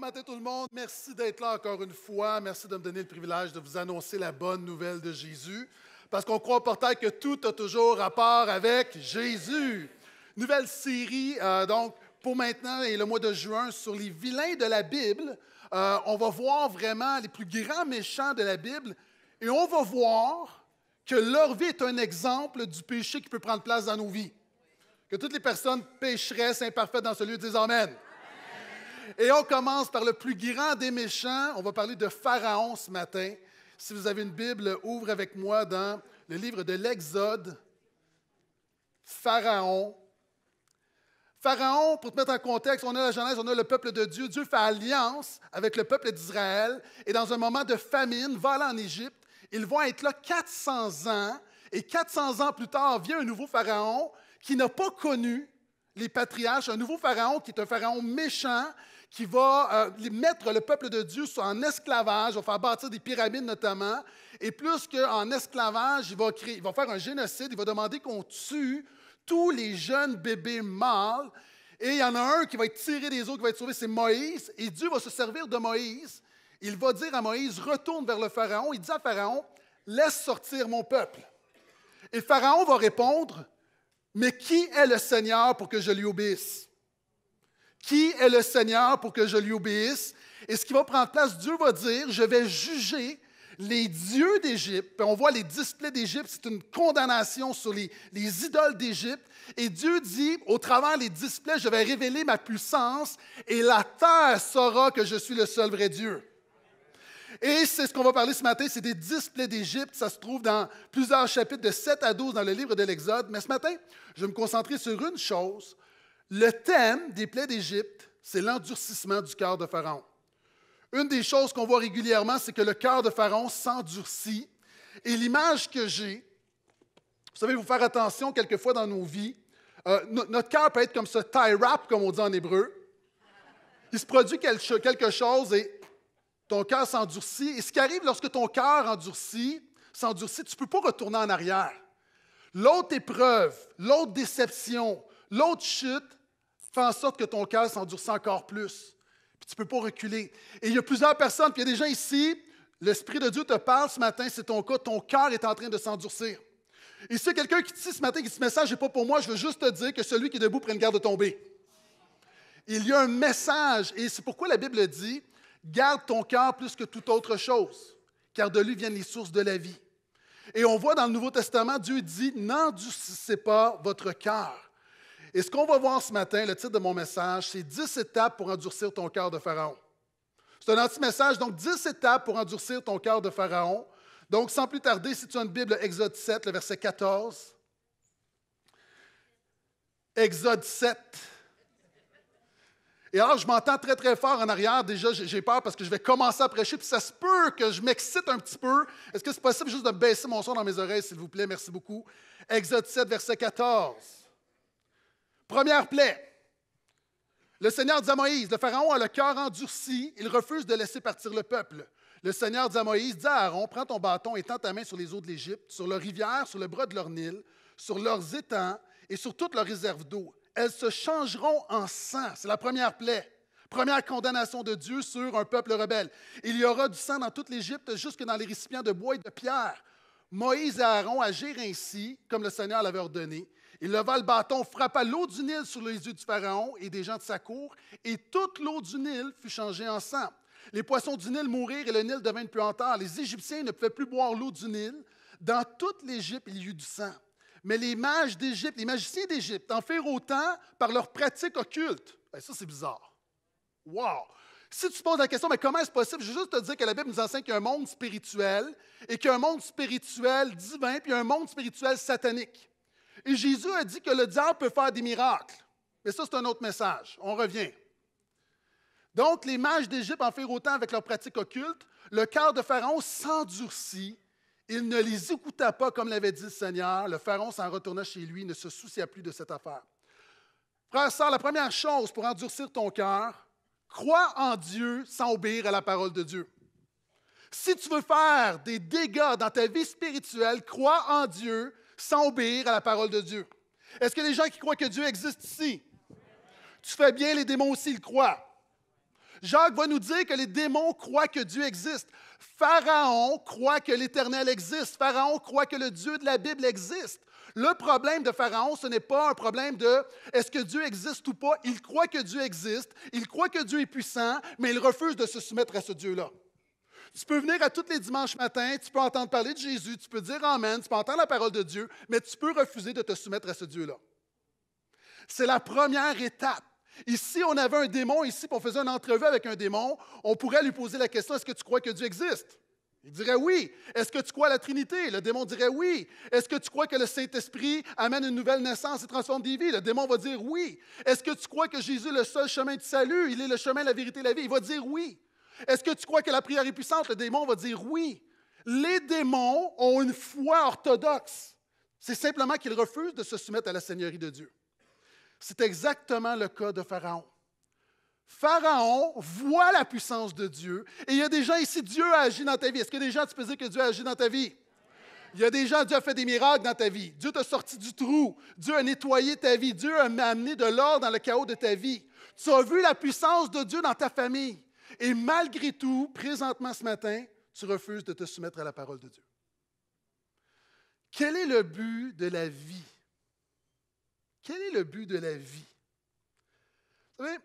matin tout le monde, merci d'être là encore une fois. Merci de me donner le privilège de vous annoncer la bonne nouvelle de Jésus. Parce qu'on croit au portail que tout a toujours rapport avec Jésus. Nouvelle série, euh, donc, pour maintenant et le mois de juin, sur les vilains de la Bible. Euh, on va voir vraiment les plus grands méchants de la Bible et on va voir que leur vie est un exemple du péché qui peut prendre place dans nos vies. Que toutes les personnes pécheresses, imparfaites dans ce lieu disent Amen. Et on commence par le plus grand des méchants. On va parler de Pharaon ce matin. Si vous avez une Bible, ouvre avec moi dans le livre de l'Exode. Pharaon. Pharaon, pour te mettre en contexte, on a la Genèse, on a le peuple de Dieu. Dieu fait alliance avec le peuple d'Israël et dans un moment de famine, va aller en Égypte. Ils vont être là 400 ans et 400 ans plus tard vient un nouveau Pharaon qui n'a pas connu les patriarches, un nouveau Pharaon qui est un Pharaon méchant, qui va euh, mettre le peuple de Dieu en esclavage, va faire bâtir des pyramides notamment, et plus qu'en esclavage, il va, créer, il va faire un génocide, il va demander qu'on tue tous les jeunes bébés mâles, et il y en a un qui va être tiré des autres, qui va être sauvé, c'est Moïse, et Dieu va se servir de Moïse. Il va dire à Moïse, retourne vers le Pharaon, il dit à Pharaon, laisse sortir mon peuple. Et Pharaon va répondre, mais qui est le Seigneur pour que je lui obéisse? qui est le Seigneur pour que je lui obéisse. Et ce qui va prendre place, Dieu va dire, je vais juger les dieux d'Égypte. On voit les displays d'Égypte, c'est une condamnation sur les, idoles d'Égypte. Et Dieu dit, au travers des displays, je vais révéler ma puissance et la terre saura que je suis le seul vrai Dieu. Et c'est ce qu'on va parler ce matin, c'est des displays d'Égypte. Ça se trouve dans plusieurs chapitres de 7 à 12 dans le livre de l'Exode. Mais ce matin, je vais me concentrer sur une chose le thème des plaies d'Égypte, c'est l'endurcissement du cœur de Pharaon. Une des choses qu'on voit régulièrement, c'est que le cœur de Pharaon s'endurcit. Et l'image que j'ai, vous savez, vous faire attention quelquefois dans nos vies, euh, notre cœur peut être comme ce tie wrap, comme on dit en hébreu. Il se produit quelque chose et ton cœur s'endurcit. Et ce qui arrive lorsque ton cœur endurcit, s'endurcit, tu ne peux pas retourner en arrière. L'autre épreuve, l'autre déception, l'autre chute, Fais en sorte que ton cœur s'endurce encore plus. Puis tu ne peux pas reculer. Et il y a plusieurs personnes, puis il y a des ici, l'Esprit de Dieu te parle ce matin, c'est ton cas, ton cœur est en train de s'endurcir. Et a quelqu'un qui dit ce matin, qui ce message n'est pas pour moi, je veux juste te dire que celui qui est debout prenne garde de tomber. Il y a un message, et c'est pourquoi la Bible dit, garde ton cœur plus que toute autre chose, car de lui viennent les sources de la vie. Et on voit dans le Nouveau Testament, Dieu dit, n'endurcissez pas votre cœur. Et ce qu'on va voir ce matin, le titre de mon message, c'est 10 étapes pour endurcir ton cœur de Pharaon. C'est un anti-message, donc 10 étapes pour endurcir ton cœur de Pharaon. Donc, sans plus tarder, si tu as une Bible, Exode 7, le verset 14. Exode 7. Et alors, je m'entends très, très fort en arrière. Déjà, j'ai peur parce que je vais commencer à prêcher, puis ça se peut que je m'excite un petit peu. Est-ce que c'est possible juste de baisser mon son dans mes oreilles, s'il vous plaît? Merci beaucoup. Exode 7, verset 14. Première plaie. Le Seigneur dit à Moïse, le Pharaon a le cœur endurci, il refuse de laisser partir le peuple. Le Seigneur dit à Moïse, dis à Aaron, prends ton bâton et tends ta main sur les eaux de l'Égypte, sur leurs rivières, sur le bras de leur Nil, sur leurs étangs et sur toutes leurs réserves d'eau. Elles se changeront en sang. C'est la première plaie. Première condamnation de Dieu sur un peuple rebelle. Il y aura du sang dans toute l'Égypte, jusque dans les récipients de bois et de pierre. Moïse et Aaron agirent ainsi, comme le Seigneur l'avait ordonné. Il leva le bâton, frappa l'eau du Nil sur les yeux du Pharaon et des gens de sa cour, et toute l'eau du Nil fut changée en sang. Les poissons du Nil mourirent et le Nil devint une puanteur. Les Égyptiens ne pouvaient plus boire l'eau du Nil. Dans toute l'Égypte, il y eut du sang. Mais les mages d'Égypte, les magiciens d'Égypte, en firent autant par leurs pratiques occultes. Ben, ça, c'est bizarre. Wow! Si tu te poses la question, mais comment est-ce possible? Je vais juste te dire que la Bible nous enseigne qu'il y a un monde spirituel et qu'il y a un monde spirituel divin puis un monde spirituel satanique. Et Jésus a dit que le diable peut faire des miracles. Mais ça, c'est un autre message. On revient. Donc, les mages d'Égypte en firent autant avec leur pratique occulte. Le cœur de Pharaon s'endurcit. Il ne les écouta pas comme l'avait dit le Seigneur. Le Pharaon s'en retourna chez lui, ne se soucia plus de cette affaire. Frère, sœur, la première chose pour endurcir ton cœur, crois en Dieu sans obéir à la parole de Dieu. Si tu veux faire des dégâts dans ta vie spirituelle, crois en Dieu sans obéir à la parole de Dieu. Est-ce que les gens qui croient que Dieu existe ici? Tu fais bien, les démons aussi ils croient. Jacques va nous dire que les démons croient que Dieu existe. Pharaon croit que l'Éternel existe. Pharaon croit que le Dieu de la Bible existe. Le problème de Pharaon, ce n'est pas un problème de est-ce que Dieu existe ou pas. Il croit que Dieu existe, il croit que Dieu est puissant, mais il refuse de se soumettre à ce Dieu-là. Tu peux venir à tous les dimanches matins, tu peux entendre parler de Jésus, tu peux dire Amen, tu peux entendre la parole de Dieu, mais tu peux refuser de te soumettre à ce Dieu-là. C'est la première étape. Ici, on avait un démon, ici, pour on faisait une entrevue avec un démon, on pourrait lui poser la question, est-ce que tu crois que Dieu existe? Il dirait oui. Est-ce que tu crois à la Trinité? Le démon dirait oui. Est-ce que tu crois que le Saint-Esprit amène une nouvelle naissance et transforme des vies? Le démon va dire oui. Est-ce que tu crois que Jésus est le seul chemin de salut? Il est le chemin, la vérité, la vie. Il va dire oui. Est-ce que tu crois que la prière est puissante? Le démon va dire oui. Les démons ont une foi orthodoxe. C'est simplement qu'ils refusent de se soumettre à la Seigneurie de Dieu. C'est exactement le cas de Pharaon. Pharaon voit la puissance de Dieu et il y a des gens ici, Dieu a agi dans ta vie. Est-ce que des gens, tu peux dire que Dieu a agi dans ta vie? Il y a des gens, Dieu a fait des miracles dans ta vie. Dieu t'a sorti du trou. Dieu a nettoyé ta vie. Dieu a amené de l'or dans le chaos de ta vie. Tu as vu la puissance de Dieu dans ta famille. Et malgré tout, présentement ce matin, tu refuses de te soumettre à la parole de Dieu. Quel est le but de la vie? Quel est le but de la vie? Vous savez,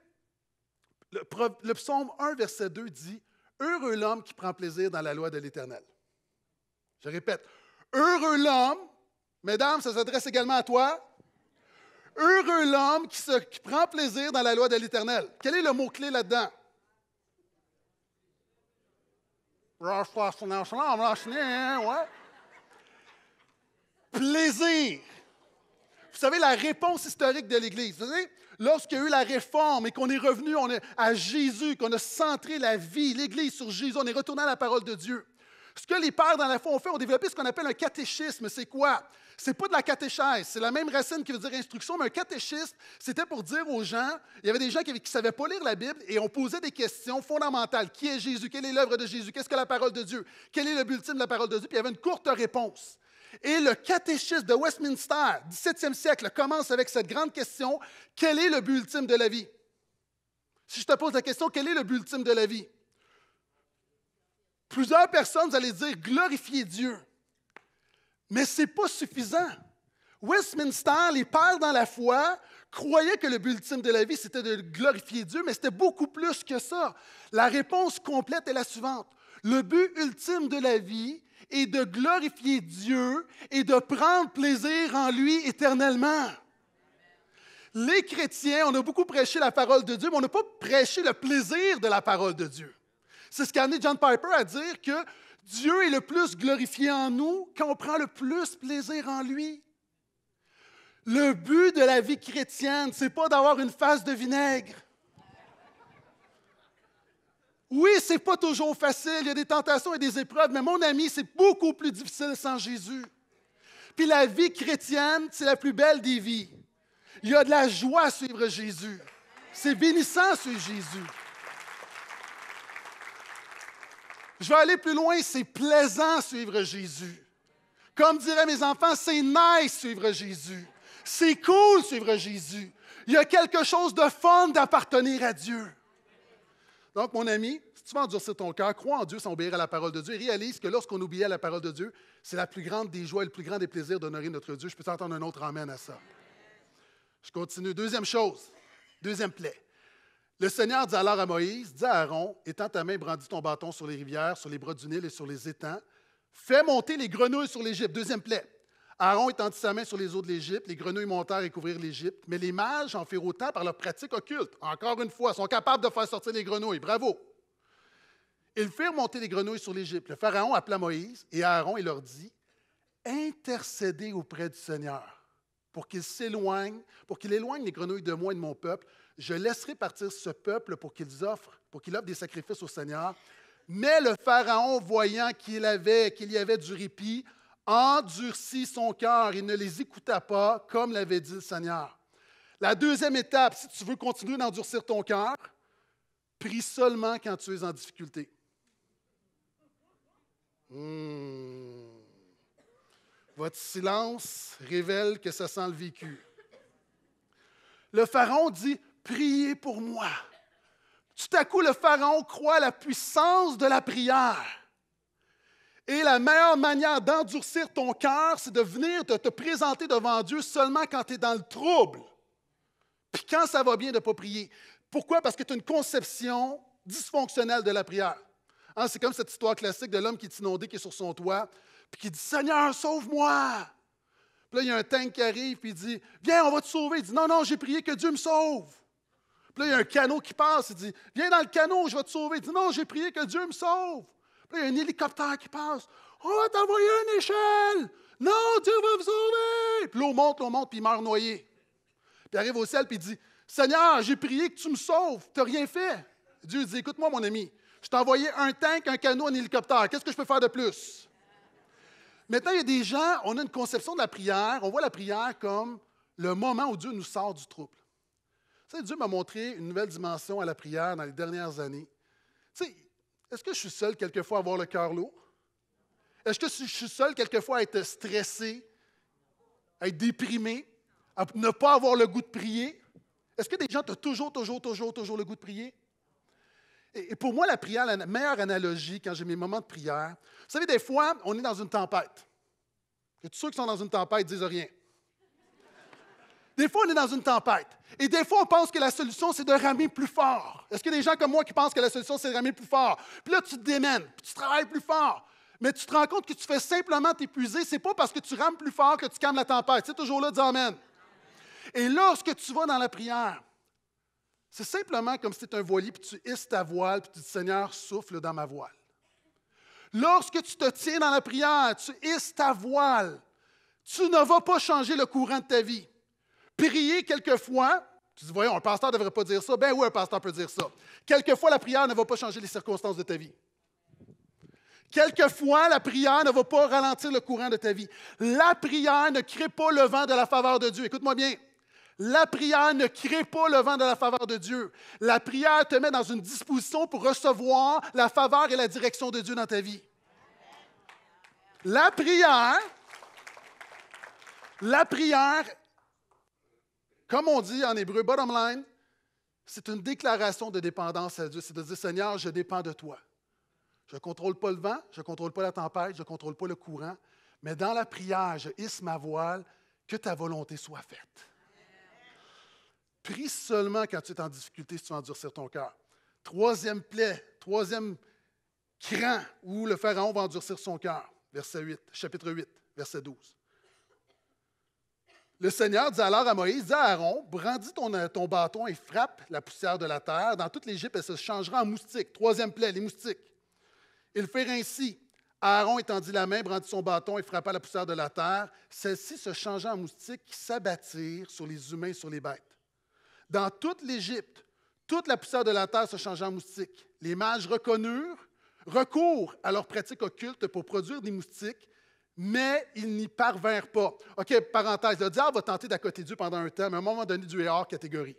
le, psaume 1, verset 2 dit Heureux l'homme qui prend plaisir dans la loi de l'Éternel. Je répète, heureux l'homme, mesdames, ça s'adresse également à toi. Heureux l'homme qui, qui, prend plaisir dans la loi de l'Éternel. Quel est le mot-clé là-dedans? Plaisir. Vous savez, la réponse historique de l'Église, vous savez, lorsqu'il y a eu la réforme et qu'on est revenu on est à Jésus, qu'on a centré la vie, l'Église sur Jésus, on est retourné à la parole de Dieu. Ce que les pères dans la foi ont fait, ont développé ce qu'on appelle un catéchisme. C'est quoi? C'est pas de la catéchèse, c'est la même racine qui veut dire instruction, mais un catéchiste, c'était pour dire aux gens, il y avait des gens qui ne savaient pas lire la Bible et on posait des questions fondamentales. Qui est Jésus? Quelle est l'œuvre de Jésus? Qu'est-ce que la parole de Dieu? Quel est le but ultime de la parole de Dieu? Puis il y avait une courte réponse. Et le catéchiste de Westminster, 17e siècle, commence avec cette grande question, quel est le but ultime de la vie? Si je te pose la question, quel est le but ultime de la vie? Plusieurs personnes, allaient dire glorifier Dieu. Mais ce n'est pas suffisant. Westminster, les pères dans la foi, croyaient que le but ultime de la vie, c'était de glorifier Dieu, mais c'était beaucoup plus que ça. La réponse complète est la suivante. Le but ultime de la vie est de glorifier Dieu et de prendre plaisir en lui éternellement. Les chrétiens, on a beaucoup prêché la parole de Dieu, mais on n'a pas prêché le plaisir de la parole de Dieu. C'est ce a amené John Piper à dire que Dieu est le plus glorifié en nous quand on prend le plus plaisir en lui. Le but de la vie chrétienne, c'est pas d'avoir une face de vinaigre. Oui, c'est pas toujours facile, il y a des tentations et des épreuves, mais mon ami, c'est beaucoup plus difficile sans Jésus. Puis la vie chrétienne, c'est la plus belle des vies. Il y a de la joie à suivre Jésus. C'est bénissant suivre Jésus. Je vais aller plus loin, c'est plaisant suivre Jésus. Comme diraient mes enfants, c'est nice suivre Jésus. C'est cool suivre Jésus. Il y a quelque chose de fun d'appartenir à Dieu. Donc, mon ami, si tu veux endurcir ton cœur, crois en Dieu sans obéir à la parole de Dieu réalise que lorsqu'on oublie la parole de Dieu, c'est la plus grande des joies et le plus grand des plaisirs d'honorer notre Dieu. Je peux t'entendre un autre amène à ça. Je continue. Deuxième chose, deuxième plaie. Le Seigneur dit alors à Moïse, dis à Aaron, étends ta main, brandis ton bâton sur les rivières, sur les bras du Nil et sur les étangs, fais monter les grenouilles sur l'Égypte. Deuxième plaie. Aaron étendit sa main sur les eaux de l'Égypte, les grenouilles montèrent et couvrirent l'Égypte, mais les mages en firent autant par leur pratique occulte. Encore une fois, sont capables de faire sortir les grenouilles. Bravo! Ils firent monter les grenouilles sur l'Égypte. Le Pharaon appela Moïse et Aaron et leur dit Intercédez auprès du Seigneur pour qu'il s'éloigne, pour qu'il éloigne les grenouilles de moi et de mon peuple, je laisserai partir ce peuple pour qu'ils offrent, pour qu'il offre des sacrifices au Seigneur. Mais le Pharaon, voyant qu'il avait, qu'il y avait du répit, endurcit son cœur et ne les écouta pas, comme l'avait dit le Seigneur. La deuxième étape, si tu veux continuer d'endurcir ton cœur, prie seulement quand tu es en difficulté. Hmm. Votre silence révèle que ça sent le vécu. Le Pharaon dit priez pour moi. Tout à coup, le Pharaon croit à la puissance de la prière. Et la meilleure manière d'endurcir ton cœur, c'est de venir te, te, présenter devant Dieu seulement quand tu es dans le trouble. Puis quand ça va bien de ne pas prier. Pourquoi? Parce que tu as une conception dysfonctionnelle de la prière. Hein, c'est comme cette histoire classique de l'homme qui est inondé, qui est sur son toit, puis qui dit Seigneur, sauve-moi. Puis là, il y a un tank qui arrive, puis il dit Viens, on va te sauver. Il dit Non, non, j'ai prié que Dieu me sauve. Puis là, il y a un canot qui passe. Il dit Viens dans le canot, je vais te sauver. Il dit Non, j'ai prié que Dieu me sauve. Puis là, il y a un hélicoptère qui passe. On va t'envoyer une échelle. Non, Dieu va me sauver. Puis l'eau monte, l'eau monte, puis il meurt noyé. Puis il arrive au ciel, puis il dit Seigneur, j'ai prié que tu me sauves. Tu n'as rien fait. Dieu dit Écoute-moi, mon ami, je t'ai envoyé un tank, un canot, un hélicoptère. Qu'est-ce que je peux faire de plus? Maintenant, il y a des gens, on a une conception de la prière. On voit la prière comme le moment où Dieu nous sort du trouble. Tu sais, Dieu m'a montré une nouvelle dimension à la prière dans les dernières années. Tu sais, est-ce que je suis seul quelquefois à avoir le cœur lourd? Est-ce que je suis seul quelquefois à être stressé, à être déprimé, à ne pas avoir le goût de prier? Est-ce que des gens ont toujours, toujours, toujours, toujours le goût de prier? Et pour moi, la prière, la meilleure analogie quand j'ai mes moments de prière, vous savez, des fois, on est dans une tempête. Et tous ceux qui sont dans une tempête disent rien. Des fois, on est dans une tempête. Et des fois, on pense que la solution, c'est de ramer plus fort. Est-ce qu'il y a des gens comme moi qui pensent que la solution, c'est de ramer plus fort? Puis là, tu te démènes, puis tu travailles plus fort. Mais tu te rends compte que tu fais simplement t'épuiser. C'est pas parce que tu rames plus fort que tu calmes la tempête. C'est toujours là, dis Amen. Et lorsque tu vas dans la prière, c'est simplement comme si tu un voilier, puis tu hisses ta voile, puis tu dis Seigneur, souffle dans ma voile. Lorsque tu te tiens dans la prière, tu hisses ta voile. Tu ne vas pas changer le courant de ta vie. Prier quelquefois, tu dis, voyons, un pasteur ne devrait pas dire ça. Ben oui, un pasteur peut dire ça. Quelquefois, la prière ne va pas changer les circonstances de ta vie. Quelquefois, la prière ne va pas ralentir le courant de ta vie. La prière ne crée pas le vent de la faveur de Dieu. Écoute-moi bien. La prière ne crée pas le vent de la faveur de Dieu. La prière te met dans une disposition pour recevoir la faveur et la direction de Dieu dans ta vie. La prière, la prière comme on dit en hébreu, bottom line, c'est une déclaration de dépendance à Dieu. C'est de dire, Seigneur, je dépends de toi. Je ne contrôle pas le vent, je ne contrôle pas la tempête, je ne contrôle pas le courant, mais dans la prière, je hisse ma voile, que ta volonté soit faite. Prie seulement quand tu es en difficulté si tu endurcir ton cœur. Troisième plaie, troisième cran où le Pharaon va endurcir son cœur. Verset 8, chapitre 8, verset 12. Le Seigneur dit alors à Moïse, dis à Aaron, brandis euh, ton, bâton et frappe la poussière de la terre. Dans toute l'Égypte, elle se changera en moustique. Troisième plaie, les moustiques. Ils firent ainsi. Aaron étendit la main, brandit son bâton et frappa la poussière de la terre. Celle-ci se changea en moustiques qui s'abattirent sur les humains et sur les bêtes. Dans toute l'Égypte, toute la poussière de la terre se changea en moustiques. Les mages reconnurent, recourent à leurs pratiques occultes pour produire des moustiques mais ils n'y parvinrent pas. OK, parenthèse, le diable va tenter d'accoter Dieu pendant un temps, mais à un moment donné, Dieu est hors catégorie.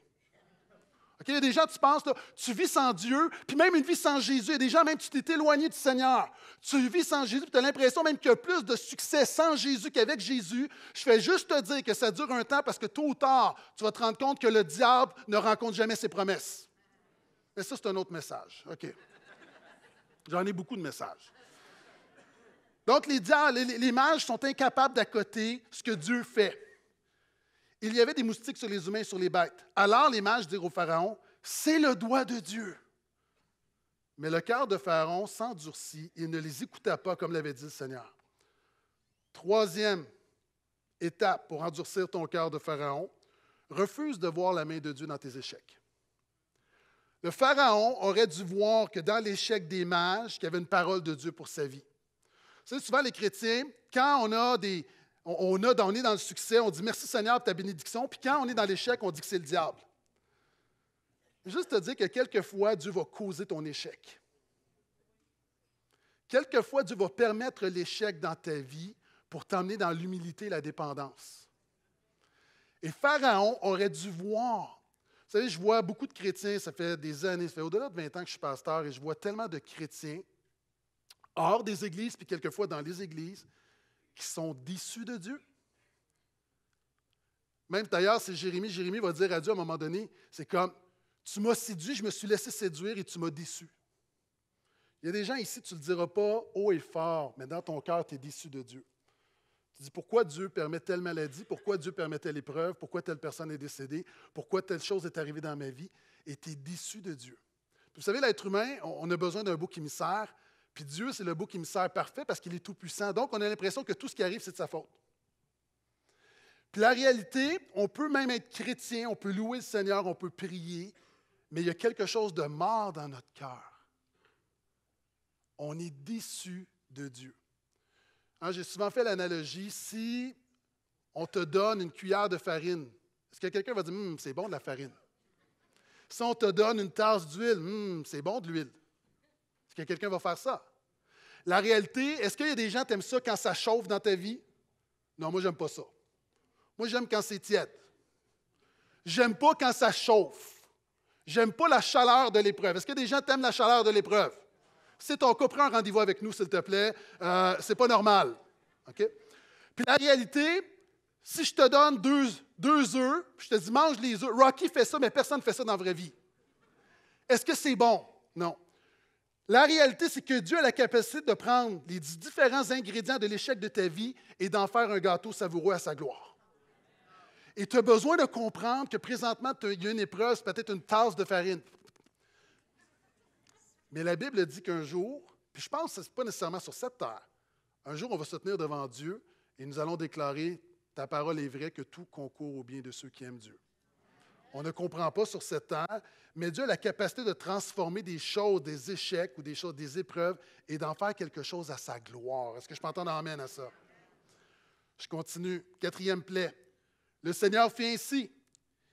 Ok, il y a des gens, tu penses, tu vis sans Dieu, puis même une vie sans Jésus. Il y a des gens, même, tu t'es éloigné du Seigneur. Tu vis sans Jésus, puis tu as l'impression même qu'il y a plus de succès sans Jésus qu'avec Jésus. Je fais juste te dire que ça dure un temps parce que tôt ou tard, tu vas te rendre compte que le diable ne rencontre jamais ses promesses. Mais ça, c'est un autre message. OK. J'en ai beaucoup de messages. Donc, les, mages sont incapables d'accoter ce que Dieu fait. Il y avait des moustiques sur les humains et sur les bêtes. Alors, les mages dirent au Pharaon C'est le doigt de Dieu. Mais le cœur de Pharaon s'endurcit et ne les écouta pas, comme l'avait dit le Seigneur. Troisième étape pour endurcir ton cœur de Pharaon refuse de voir la main de Dieu dans tes échecs. Le Pharaon aurait dû voir que dans l'échec des mages, qu'il y avait une parole de Dieu pour sa vie savez, souvent les chrétiens, quand on a des. On, a, on est dans le succès, on dit merci Seigneur pour ta bénédiction, puis quand on est dans l'échec, on dit que c'est le diable. Juste te dire que quelquefois, Dieu va causer ton échec. Quelquefois, Dieu va permettre l'échec dans ta vie pour t'emmener dans l'humilité et la dépendance. Et Pharaon aurait dû voir. Vous savez, je vois beaucoup de chrétiens, ça fait des années, ça fait au-delà de 20 ans que je suis pasteur, et je vois tellement de chrétiens hors des églises, puis quelquefois dans les églises, qui sont déçus de Dieu. Même d'ailleurs, c'est Jérémie. Jérémie va dire à Dieu à un moment donné, c'est comme, tu m'as séduit, je me suis laissé séduire et tu m'as déçu. Il y a des gens ici, tu ne le diras pas haut et fort, mais dans ton cœur, tu es déçu de Dieu. Tu dis pourquoi Dieu permet telle maladie, pourquoi Dieu permet telle épreuve, pourquoi telle personne est décédée, pourquoi telle chose est arrivée dans ma vie, et tu es déçu de Dieu. vous savez, l'être humain, on a besoin d'un bouc émissaire puis Dieu, c'est le beau qui me sert, parfait parce qu'il est tout-puissant. Donc, on a l'impression que tout ce qui arrive, c'est de sa faute. Puis la réalité, on peut même être chrétien, on peut louer le Seigneur, on peut prier, mais il y a quelque chose de mort dans notre cœur. On est déçu de Dieu. Hein, j'ai souvent fait l'analogie, si on te donne une cuillère de farine, est-ce que quelqu'un va dire, hum, c'est bon de la farine? Si on te donne une tasse d'huile, hum, c'est bon de l'huile que quelqu'un va faire ça. La réalité, est-ce qu'il y a des gens qui aiment ça quand ça chauffe dans ta vie? Non, moi, j'aime pas ça. Moi, j'aime quand c'est tiède. J'aime pas quand ça chauffe. J'aime pas la chaleur de l'épreuve. Est-ce que des gens t'aiment la chaleur de l'épreuve? C'est ton cas, prends un rendez-vous avec nous, s'il te plaît. Euh, c'est pas normal. OK? Puis la réalité, si je te donne deux, deux œufs, je te dis mange les œufs. Rocky fait ça, mais personne ne fait ça dans la vraie vie. Est-ce que c'est bon? Non. La réalité, c'est que Dieu a la capacité de prendre les différents ingrédients de l'échec de ta vie et d'en faire un gâteau savoureux à sa gloire. Et tu as besoin de comprendre que présentement, il y a une épreuve, peut-être une tasse de farine. Mais la Bible dit qu'un jour, puis je pense que ce n'est pas nécessairement sur cette terre, un jour, on va se tenir devant Dieu et nous allons déclarer Ta parole est vraie, que tout concourt au bien de ceux qui aiment Dieu on ne comprend pas sur cette terre, mais Dieu a la capacité de transformer des choses, des échecs ou des choses, des épreuves, et d'en faire quelque chose à sa gloire. Est-ce que je peux entendre amène à ça? Je continue. Quatrième plaie. Le Seigneur fit ainsi.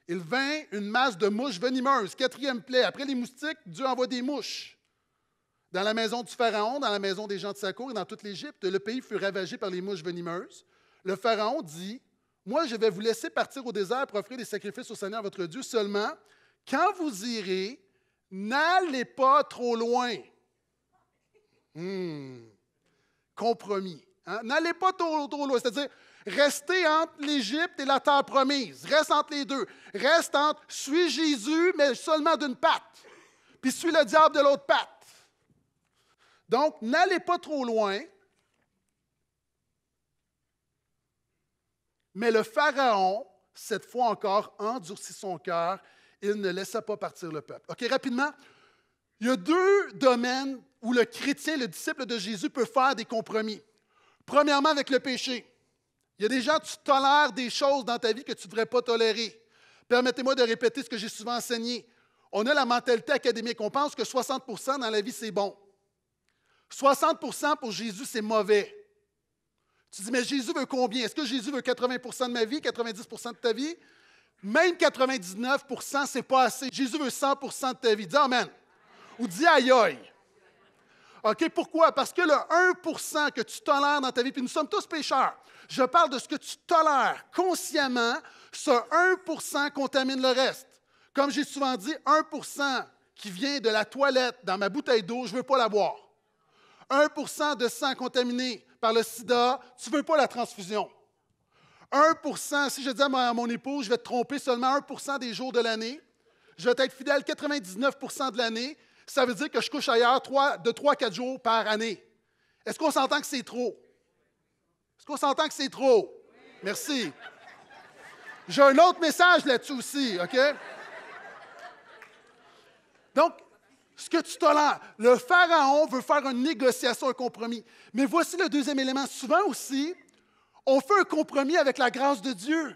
Il vint une masse de mouches venimeuses. Quatrième plaie. Après les moustiques, Dieu envoie des mouches. Dans la maison du Pharaon, dans la maison des gens de sa cour et dans toute l'Égypte, le pays fut ravagé par les mouches venimeuses. Le Pharaon dit moi, je vais vous laisser partir au désert pour offrir des sacrifices au Seigneur votre Dieu. Seulement, quand vous irez, n'allez pas trop loin. Hmm. Compromis. Hein? N'allez pas trop, trop loin. C'est-à-dire, restez entre l'Égypte et la terre promise. Reste entre les deux. Reste entre suis Jésus, mais seulement d'une patte. Puis suis le diable de l'autre patte. Donc, n'allez pas trop loin. Mais le Pharaon, cette fois encore, endurcit son cœur. Il ne laissa pas partir le peuple. OK, rapidement, il y a deux domaines où le chrétien, le disciple de Jésus, peut faire des compromis. Premièrement, avec le péché. Il y a des gens, tu tolères des choses dans ta vie que tu ne devrais pas tolérer. Permettez-moi de répéter ce que j'ai souvent enseigné. On a la mentalité académique. On pense que 60 dans la vie, c'est bon. 60 pour Jésus, c'est mauvais. Tu dis, mais Jésus veut combien? Est-ce que Jésus veut 80 de ma vie, 90 de ta vie? Même 99 ce n'est pas assez. Jésus veut 100 de ta vie. Dis Amen. Ou dis aïe aïe. OK, pourquoi? Parce que le 1 que tu tolères dans ta vie, puis nous sommes tous pécheurs. Je parle de ce que tu tolères consciemment, ce 1 contamine le reste. Comme j'ai souvent dit, 1 qui vient de la toilette dans ma bouteille d'eau, je ne veux pas la boire. 1 de sang contaminé, par le sida, tu ne veux pas la transfusion. 1 si je dis à mon épouse, je vais te tromper seulement 1 des jours de l'année, je vais être fidèle 99 de l'année, ça veut dire que je couche ailleurs de 3 à 4 jours par année. Est-ce qu'on s'entend que c'est trop? Est-ce qu'on s'entend que c'est trop? Merci. J'ai un autre message là-dessus aussi, OK? Donc, ce que tu tolères. Le pharaon veut faire une négociation, un compromis. Mais voici le deuxième élément. Souvent aussi, on fait un compromis avec la grâce de Dieu.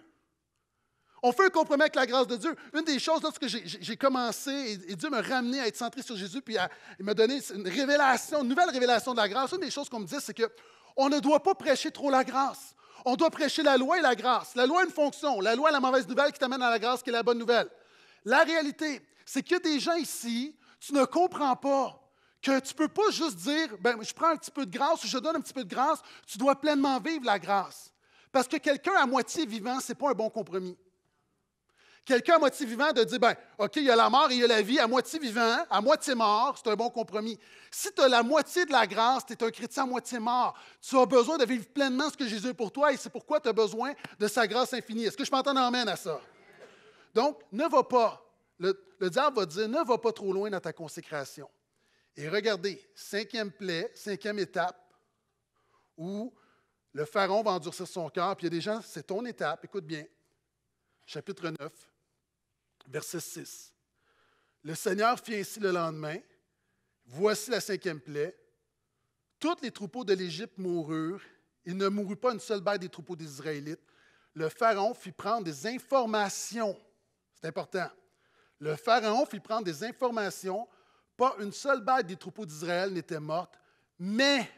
On fait un compromis avec la grâce de Dieu. Une des choses, lorsque j'ai commencé, et, Dieu m'a ramené à être centré sur Jésus, puis à, il m'a donné une révélation, une nouvelle révélation de la grâce. Une des choses qu'on me dit, c'est qu'on ne doit pas prêcher trop la grâce. On doit prêcher la loi et la grâce. La loi a une fonction. La loi est la mauvaise nouvelle qui t'amène à la grâce, qui est la bonne nouvelle. La réalité, c'est qu'il y a des gens ici tu ne comprends pas que tu ne peux pas juste dire, ben, je prends un petit peu de grâce ou je donne un petit peu de grâce, tu dois pleinement vivre la grâce. Parce que quelqu'un à moitié vivant, ce n'est pas un bon compromis. Quelqu'un à moitié vivant de dire, ben, OK, il y a la mort et il y a la vie, à moitié vivant, à moitié mort, c'est un bon compromis. Si tu as la moitié de la grâce, tu es un chrétien à moitié mort. Tu as besoin de vivre pleinement ce que Jésus a pour toi et c'est pourquoi tu as besoin de sa grâce infinie. Est-ce que je m'entends en à ça? Donc, ne va pas le, diable va dire ne va pas trop loin dans ta consécration. Et regardez, cinquième plaie, cinquième étape, où le pharaon va endurcir son cœur, puis il y a des gens, c'est ton étape, écoute bien. Chapitre 9, verset 6. Le Seigneur fit ainsi le lendemain. Voici la cinquième plaie. Toutes les troupeaux de l'Égypte moururent. Il ne mourut pas une seule bête des troupeaux des Israélites. Le Pharaon fit prendre des informations. C'est important le Pharaon fit prendre des informations. Pas une seule bête des troupeaux d'Israël n'était morte, mais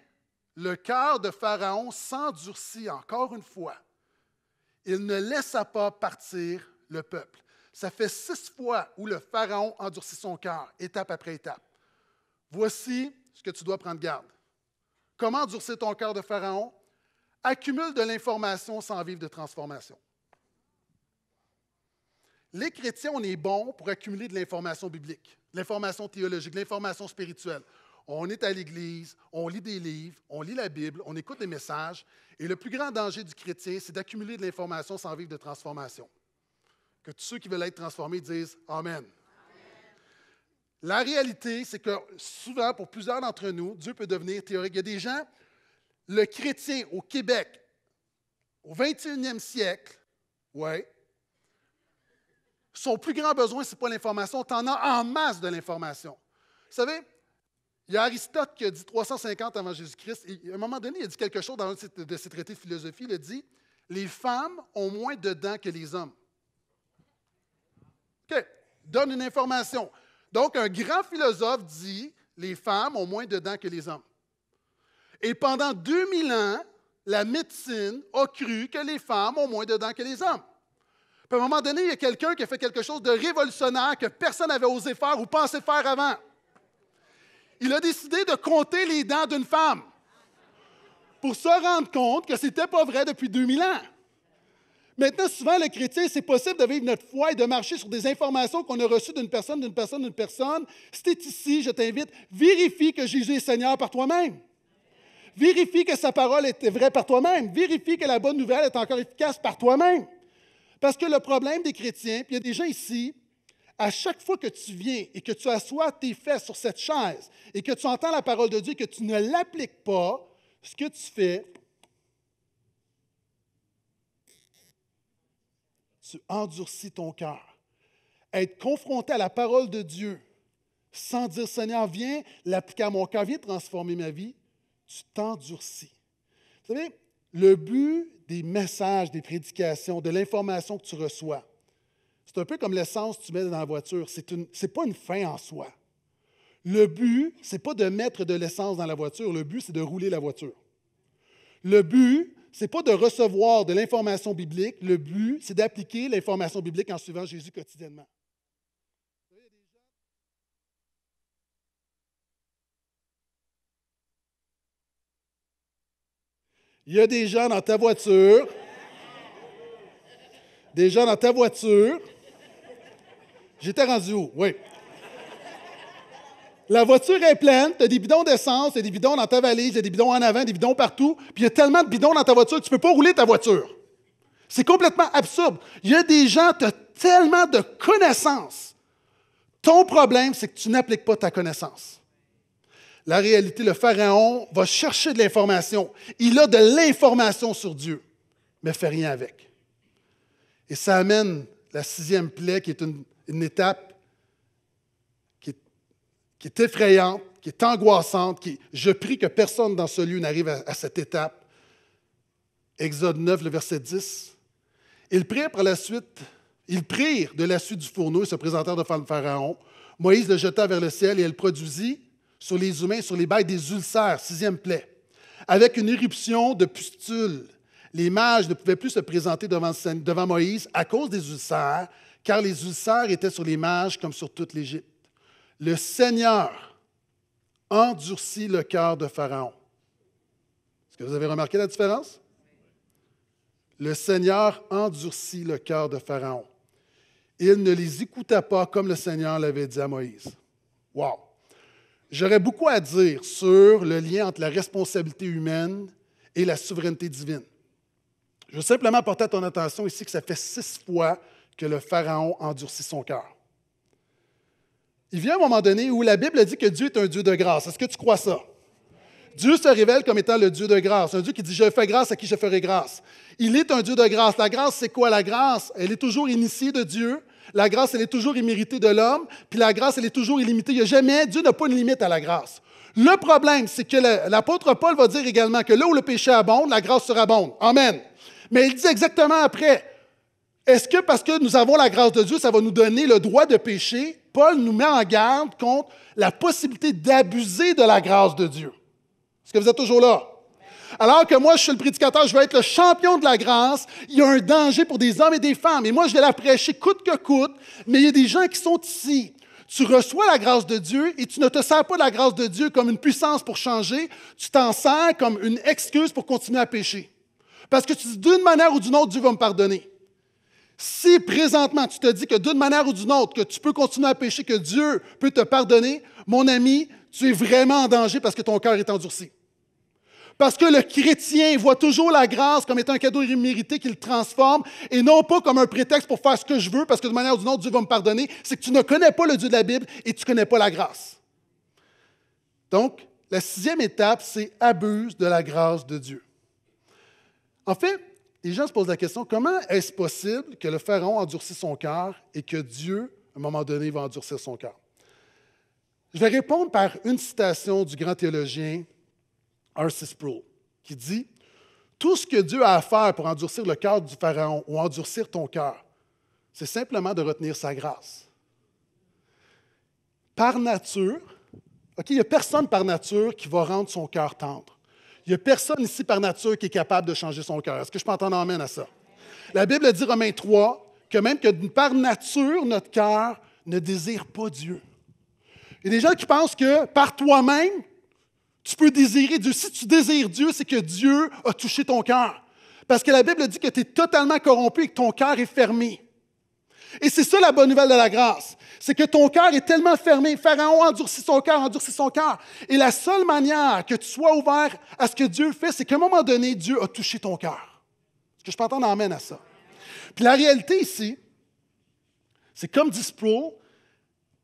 le cœur de Pharaon s'endurcit encore une fois. Il ne laissa pas partir le peuple. Ça fait six fois où le Pharaon endurcit son cœur, étape après étape. Voici ce que tu dois prendre garde. Comment endurcir ton cœur de Pharaon? Accumule de l'information sans vivre de transformation. Les chrétiens, on est bons pour accumuler de l'information biblique, de l'information théologique, de l'information spirituelle. On est à l'Église, on lit des livres, on lit la Bible, on écoute des messages. Et le plus grand danger du chrétien, c'est d'accumuler de l'information sans vivre de transformation. Que tous ceux qui veulent être transformés disent Amen. La réalité, c'est que souvent, pour plusieurs d'entre nous, Dieu peut devenir théorique. Il y a des gens, le chrétien au Québec, au 21e siècle, ouais, son plus grand besoin, ce n'est pas l'information, tu en as en masse de l'information. Vous savez, il y a Aristote qui a dit 350 avant Jésus-Christ, et à un moment donné, il a dit quelque chose dans un de ses traités de philosophie, il a dit, les femmes ont moins de dents que les hommes. OK, donne une information. Donc, un grand philosophe dit, les femmes ont moins de dents que les hommes. Et pendant 2000 ans, la médecine a cru que les femmes ont moins de dents que les hommes à un moment donné, il y a quelqu'un qui a fait quelque chose de révolutionnaire que personne n'avait osé faire ou pensé faire avant. Il a décidé de compter les dents d'une femme pour se rendre compte que ce n'était pas vrai depuis 2000 ans. Maintenant, souvent, le chrétien, c'est possible de vivre notre foi et de marcher sur des informations qu'on a reçues d'une personne, d'une personne, d'une personne. Si ici, je t'invite, vérifie que Jésus est Seigneur par toi-même. Vérifie que sa parole est vraie par toi-même. Vérifie que la bonne nouvelle est encore efficace par toi-même. Parce que le problème des chrétiens, puis il y a des gens ici, à chaque fois que tu viens et que tu assois tes fesses sur cette chaise et que tu entends la parole de Dieu et que tu ne l'appliques pas, ce que tu fais, tu endurcis ton cœur. Être confronté à la parole de Dieu sans dire Seigneur, viens l'appliquer à mon cœur, viens transformer ma vie, tu t'endurcis. Vous savez, le but des messages, des prédications, de l'information que tu reçois, c'est un peu comme l'essence que tu mets dans la voiture. Ce n'est pas une fin en soi. Le but, ce n'est pas de mettre de l'essence dans la voiture. Le but, c'est de rouler la voiture. Le but, ce n'est pas de recevoir de l'information biblique. Le but, c'est d'appliquer l'information biblique en suivant Jésus quotidiennement. Il y a des gens dans ta voiture, des gens dans ta voiture. J'étais rendu où? Oui. La voiture est pleine, tu as des bidons d'essence, tu as des bidons dans ta valise, tu as des bidons en avant, des bidons partout, puis il y a tellement de bidons dans ta voiture que tu ne peux pas rouler ta voiture. C'est complètement absurde. Il y a des gens, tu as tellement de connaissances. Ton problème, c'est que tu n'appliques pas ta connaissance la réalité, le Pharaon va chercher de l'information. Il a de l'information sur Dieu, mais fait rien avec. Et ça amène la sixième plaie, qui est une, étape qui est, effrayante, qui est angoissante, qui, je prie que personne dans ce lieu n'arrive à, cette étape. Exode 9, le verset 10. Ils prirent par la suite, ils prirent de la suite du fourneau et se présentèrent devant le Pharaon. Moïse le jeta vers le ciel et elle produisit sur les humains, sur les bails des ulcères, sixième plaie. Avec une éruption de pustules, les mages ne pouvaient plus se présenter devant, devant Moïse à cause des ulcères, car les ulcères étaient sur les mages comme sur toute l'Égypte. Le Seigneur endurcit le cœur de Pharaon. Est-ce que vous avez remarqué la différence? Le Seigneur endurcit le cœur de Pharaon. Il ne les écouta pas comme le Seigneur l'avait dit à Moïse. Wow! J'aurais beaucoup à dire sur le lien entre la responsabilité humaine et la souveraineté divine. Je veux simplement porter à ton attention ici que ça fait six fois que le Pharaon endurcit son cœur. Il vient un moment donné où la Bible dit que Dieu est un Dieu de grâce. Est-ce que tu crois ça? Dieu se révèle comme étant le Dieu de grâce, un Dieu qui dit Je fais grâce à qui je ferai grâce. Il est un Dieu de grâce. La grâce, c'est quoi la grâce? Elle est toujours initiée de Dieu, la grâce, elle est toujours imméritée de l'homme, puis la grâce, elle est toujours illimitée. Il n'y a jamais, Dieu n'a pas une limite à la grâce. Le problème, c'est que l'apôtre Paul va dire également que là où le péché abonde, la grâce sera abonde. Amen. Mais il dit exactement après, est-ce que parce que nous avons la grâce de Dieu, ça va nous donner le droit de pécher? Paul nous met en garde contre la possibilité d'abuser de la grâce de Dieu. Est-ce que vous êtes toujours là? Alors que moi, je suis le prédicateur, je veux être le champion de la grâce. Il y a un danger pour des hommes et des femmes. Et moi, je vais la prêcher coûte que coûte, mais il y a des gens qui sont ici. Tu reçois la grâce de Dieu et tu ne te sers pas de la grâce de Dieu comme une puissance pour changer. Tu t'en sers comme une excuse pour continuer à pécher. Parce que tu dis d'une manière ou d'une autre, Dieu va me pardonner. Si présentement tu te dis que d'une manière ou d'une autre, que tu peux continuer à pécher, que Dieu peut te pardonner, mon ami, tu es vraiment en danger parce que ton cœur est endurci. Parce que le chrétien voit toujours la grâce comme étant un cadeau immérité qu'il transforme et non pas comme un prétexte pour faire ce que je veux parce que de manière ou d'une autre, Dieu va me pardonner. C'est que tu ne connais pas le Dieu de la Bible et tu ne connais pas la grâce. Donc, la sixième étape, c'est abuse de la grâce de Dieu. En fait, les gens se posent la question, comment est-ce possible que le Pharaon endurcisse son cœur et que Dieu, à un moment donné, va endurcir son cœur? Je vais répondre par une citation du grand théologien Pro qui dit Tout ce que Dieu a à faire pour endurcir le cœur du Pharaon ou endurcir ton cœur, c'est simplement de retenir sa grâce. Par nature, il n'y a personne par nature qui va rendre son cœur tendre. Il n'y a personne ici par nature qui est capable de changer son cœur. Est-ce que je peux entendre amène à ça? La Bible dit, Romains 3, que même que par nature, notre cœur ne désire pas Dieu. Il y a des gens qui pensent que par toi-même, tu peux désirer Dieu. Si tu désires Dieu, c'est que Dieu a touché ton cœur. Parce que la Bible dit que tu es totalement corrompu et que ton cœur est fermé. Et c'est ça la bonne nouvelle de la grâce. C'est que ton cœur est tellement fermé. Pharaon endurcit son cœur, endurcit son cœur. Et la seule manière que tu sois ouvert à ce que Dieu fait, c'est qu'à un moment donné, Dieu a touché ton cœur. ce que je peux entendre amène à ça? Puis la réalité ici, c'est comme dit Sproul,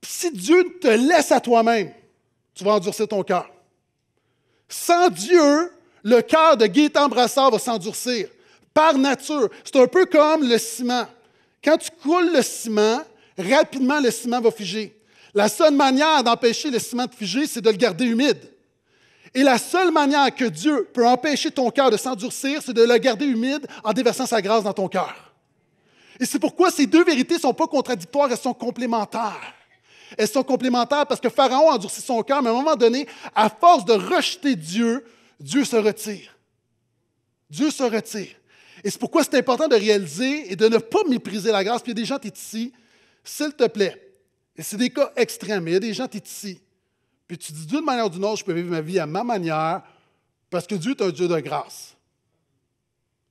si Dieu te laisse à toi-même, tu vas endurcir ton cœur. Sans Dieu, le cœur de Gaëtan Brassard va s'endurcir, par nature. C'est un peu comme le ciment. Quand tu coules le ciment, rapidement, le ciment va figer. La seule manière d'empêcher le ciment de figer, c'est de le garder humide. Et la seule manière que Dieu peut empêcher ton cœur de s'endurcir, c'est de le garder humide en déversant sa grâce dans ton cœur. Et c'est pourquoi ces deux vérités ne sont pas contradictoires, elles sont complémentaires. Elles sont complémentaires parce que Pharaon endurcit son cœur, mais à un moment donné, à force de rejeter Dieu, Dieu se retire. Dieu se retire. Et c'est pourquoi c'est important de réaliser et de ne pas mépriser la grâce. Puis il y a des gens, qui sont ici, s'il te plaît. Et c'est des cas extrêmes, mais il y a des gens, qui sont ici. Puis tu dis d'une manière ou d'une autre, je peux vivre ma vie à ma manière parce que Dieu est un Dieu de grâce.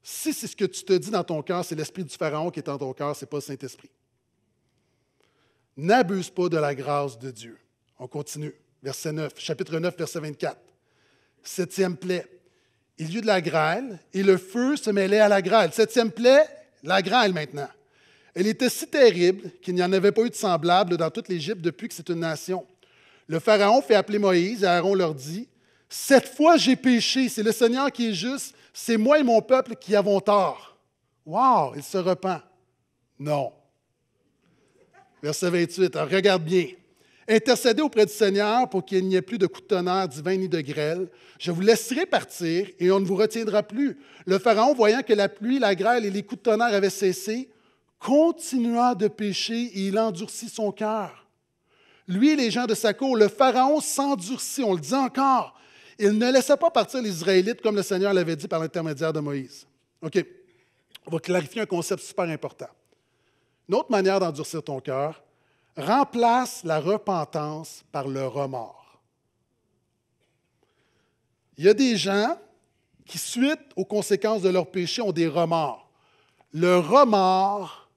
Si c'est ce que tu te dis dans ton cœur, c'est l'esprit du Pharaon qui est dans ton cœur, ce n'est pas le Saint-Esprit. N'abuse pas de la grâce de Dieu. On continue. Verset 9, chapitre 9, verset 24. Septième plaie. Il y eut de la grêle et le feu se mêlait à la grêle. Septième plaie, la grêle maintenant. Elle était si terrible qu'il n'y en avait pas eu de semblable dans toute l'Égypte depuis que c'est une nation. Le Pharaon fait appeler Moïse et Aaron leur dit Cette fois j'ai péché, c'est le Seigneur qui est juste, c'est moi et mon peuple qui avons tort. Wow, il se repent. Non, Verset 28. Alors hein, regarde bien. Intercédez auprès du Seigneur pour qu'il n'y ait plus de coups de tonnerre divin ni de grêle. Je vous laisserai partir et on ne vous retiendra plus. Le Pharaon, voyant que la pluie, la grêle et les coups de tonnerre avaient cessé, continua de pécher et il endurcit son cœur. Lui et les gens de sa cour, le Pharaon s'endurcit, on le dit encore. Il ne laissa pas partir les Israélites comme le Seigneur l'avait dit par l'intermédiaire de Moïse. OK. On va clarifier un concept super important. Une autre manière d'endurcir ton cœur, remplace la repentance par le remords. Il y a des gens qui, suite aux conséquences de leur péchés, ont des remords. Le remords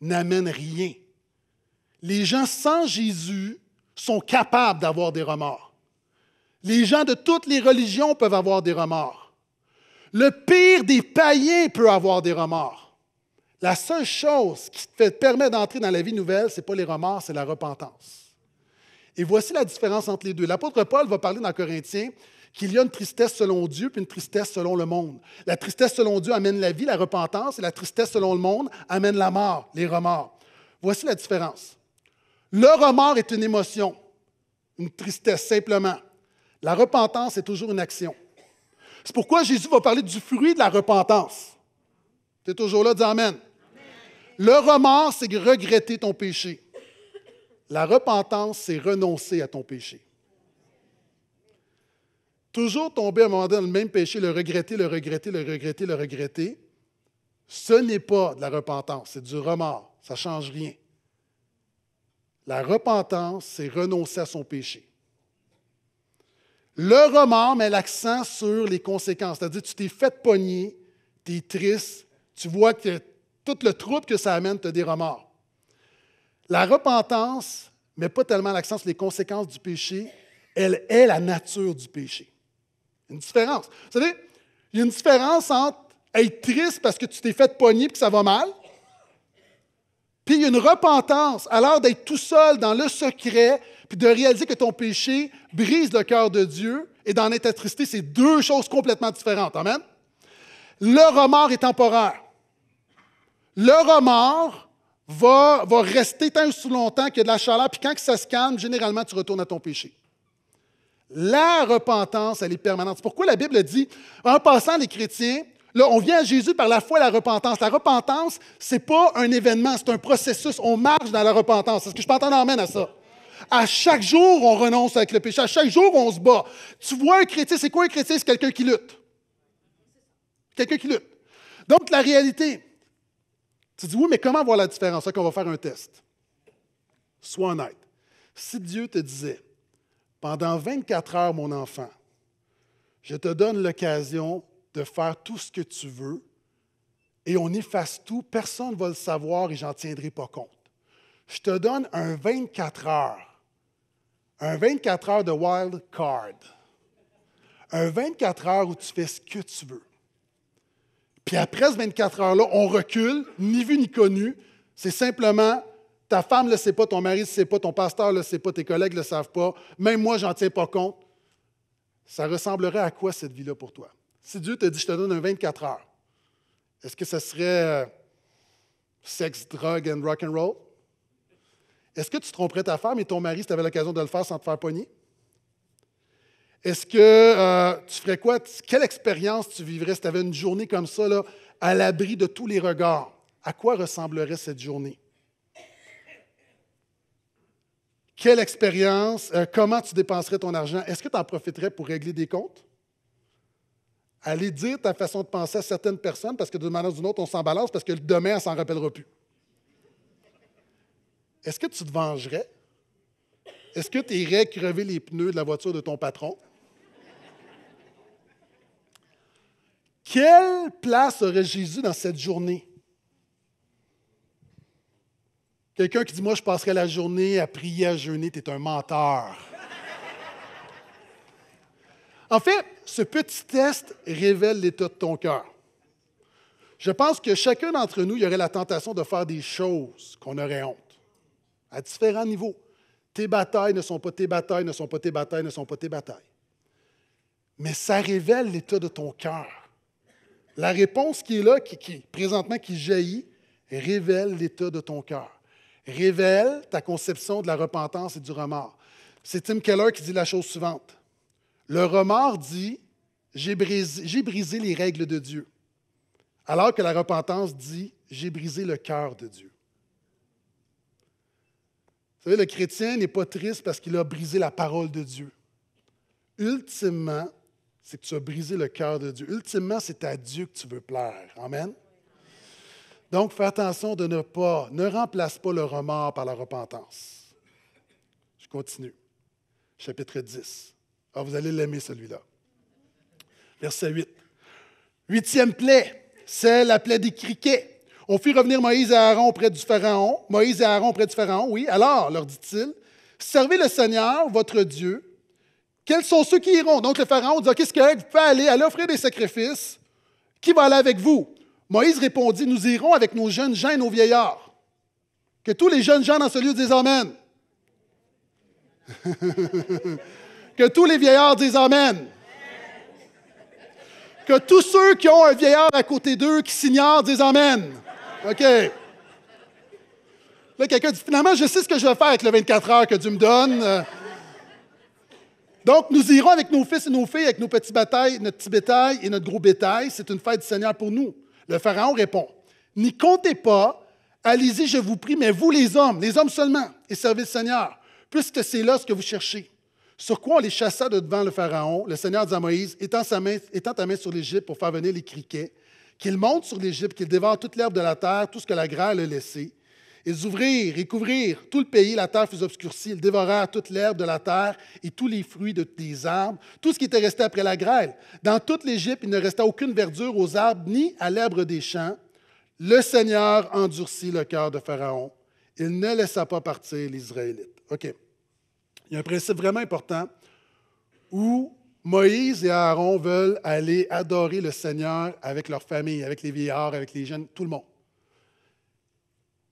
n'amène rien. Les gens sans Jésus sont capables d'avoir des remords. Les gens de toutes les religions peuvent avoir des remords. Le pire des païens peut avoir des remords. La seule chose qui te permet d'entrer dans la vie nouvelle, ce n'est pas les remords, c'est la repentance. Et voici la différence entre les deux. L'apôtre Paul va parler dans Corinthiens qu'il y a une tristesse selon Dieu puis une tristesse selon le monde. La tristesse selon Dieu amène la vie, la repentance, et la tristesse selon le monde amène la mort, les remords. Voici la différence. Le remords est une émotion, une tristesse simplement. La repentance est toujours une action. C'est pourquoi Jésus va parler du fruit de la repentance. Tu es toujours là, dis Amen. Le remords, c'est regretter ton péché. La repentance, c'est renoncer à ton péché. Toujours tomber à un moment donné dans le même péché, le regretter, le regretter, le regretter, le regretter, ce n'est pas de la repentance, c'est du remords. Ça ne change rien. La repentance, c'est renoncer à son péché. Le remords met l'accent sur les conséquences. C'est-à-dire, tu t'es fait pogner, tu es triste, tu vois que tout le trouble que ça amène, te des remords. La repentance, mais pas tellement l'accent sur les conséquences du péché, elle est la nature du péché. Une différence. Vous savez, il y a une différence entre être triste parce que tu t'es fait pogner et que ça va mal, puis il y a une repentance alors d'être tout seul dans le secret, puis de réaliser que ton péché brise le cœur de Dieu et d'en être attristé, c'est deux choses complètement différentes. Amen. Le remords est temporaire. Le remords va, va rester tant aussi longtemps qu'il y a de la chaleur, puis quand ça se calme, généralement, tu retournes à ton péché. La repentance, elle est permanente. C'est pourquoi la Bible dit, en passant les chrétiens, là, on vient à Jésus par la foi et la repentance. La repentance, ce n'est pas un événement, c'est un processus. On marche dans la repentance. Est-ce que je peux entendre amène à ça? À chaque jour, on renonce avec le péché. À chaque jour, on se bat. Tu vois un chrétien, c'est quoi un chrétien? C'est quelqu'un qui lutte. Quelqu'un qui lutte. Donc, la réalité, tu dis, oui, mais comment voir la différence? qu'on va faire un test. Sois honnête. Si Dieu te disait, pendant 24 heures, mon enfant, je te donne l'occasion de faire tout ce que tu veux et on efface tout, personne ne va le savoir et j'en tiendrai pas compte. Je te donne un 24 heures, un 24 heures de wild card, un 24 heures où tu fais ce que tu veux. Puis après ce 24 heures-là, on recule, ni vu ni connu. C'est simplement ta femme ne le sait pas, ton mari ne le sait pas, ton pasteur ne le sait pas, tes collègues ne le savent pas. Même moi, j'en tiens pas compte. Ça ressemblerait à quoi cette vie-là pour toi? Si Dieu te dit, je te donne un 24 heures, est-ce que ce serait euh, sexe, drogue and rock and roll? Est-ce que tu tromperais ta femme et ton mari si tu avais l'occasion de le faire sans te faire pogner? Est-ce que euh, tu ferais quoi? Quelle expérience tu vivrais si tu avais une journée comme ça, là, à l'abri de tous les regards? À quoi ressemblerait cette journée? Quelle expérience? Euh, comment tu dépenserais ton argent? Est-ce que tu en profiterais pour régler des comptes? Aller dire ta façon de penser à certaines personnes parce que d'une manière ou d'une autre, on s'en balance parce que demain, elle s'en rappellera plus. Est-ce que tu te vengerais? Est-ce que tu irais crever les pneus de la voiture de ton patron? Quelle place aurait Jésus dans cette journée? Quelqu'un qui dit Moi, je passerai la journée à prier, à jeûner, tu es un menteur. en fait, ce petit test révèle l'état de ton cœur. Je pense que chacun d'entre nous, il y aurait la tentation de faire des choses qu'on aurait honte, à différents niveaux. Tes batailles ne sont pas tes batailles, ne sont pas tes batailles, ne sont pas tes batailles. Mais ça révèle l'état de ton cœur. La réponse qui est là, qui, qui présentement qui jaillit, révèle l'état de ton cœur, révèle ta conception de la repentance et du remords. C'est Tim Keller qui dit la chose suivante. Le remords dit J'ai brisé, brisé les règles de Dieu, alors que la repentance dit J'ai brisé le cœur de Dieu. Vous savez, le chrétien n'est pas triste parce qu'il a brisé la parole de Dieu. Ultimement, c'est que tu as brisé le cœur de Dieu. Ultimement, c'est à Dieu que tu veux plaire. Amen. Donc, fais attention de ne pas, ne remplace pas le remords par la repentance. Je continue. Chapitre 10. Alors, ah, vous allez l'aimer celui-là. Verset 8. Huitième plaie, c'est la plaie des criquets. On fit revenir Moïse et Aaron auprès du Pharaon. Moïse et Aaron auprès du Pharaon, oui. Alors, leur dit-il, servez le Seigneur, votre Dieu, quels sont ceux qui iront? Donc le Pharaon dit, OK, que vous pouvez aller, à offrir des sacrifices. Qui va aller avec vous? Moïse répondit, nous irons avec nos jeunes gens et nos vieillards. Que tous les jeunes gens dans ce lieu disent Amen. que tous les vieillards disent Amen. Que tous ceux qui ont un vieillard à côté d'eux qui s'ignorent disent Amen. OK. Là, quelqu'un dit, finalement, je sais ce que je vais faire avec le 24 heures que Dieu me donne. Euh, donc, nous irons avec nos fils et nos filles, avec nos petits batailles, notre petit bétail et notre gros bétail. C'est une fête du Seigneur pour nous. Le Pharaon répond N'y comptez pas, allez-y, je vous prie, mais vous les hommes, les hommes seulement, et servez le Seigneur, puisque c'est là ce que vous cherchez. Sur quoi on les chassa de devant le Pharaon, le Seigneur dit à Moïse Étends, ta main sur l'Égypte pour faire venir les criquets, qu'ils montent sur l'Égypte, qu'ils dévorent toute l'herbe de la terre, tout ce que la grêle a laissé. Ils ouvrirent et couvrirent tout le pays, la terre fut obscurcie, ils dévorèrent toute l'herbe de la terre et tous les fruits de, des arbres, tout ce qui était resté après la grêle. Dans toute l'Égypte, il ne resta aucune verdure aux arbres ni à l'herbe des champs. Le Seigneur endurcit le cœur de Pharaon. Il ne laissa pas partir les Israélites. OK. Il y a un principe vraiment important où Moïse et Aaron veulent aller adorer le Seigneur avec leur famille, avec les vieillards, avec les jeunes, tout le monde.